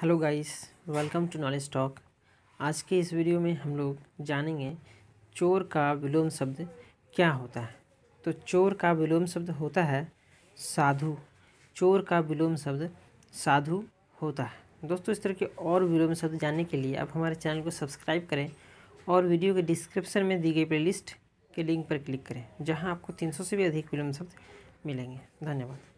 hello guys welcome to knowledge talk आज के इस वीडियो में हम लोग जानेंगे चोर का विलोम शब्द क्या होता है तो चोर का विलोम शब्द होता है साधु चोर का विलोम शब्द साधु होता है दोस्तों इस तरह के और विलोम शब्द जानने के लिए आप हमारे चैनल को सब्सक्राइब करें और वीडियो के डिस्क्रिप्शन में दी गई प्लेलिस्ट के लिंक पर क्लिक करें जहाँ आपको तीन से भी अधिक विलोम शब्द मिलेंगे धन्यवाद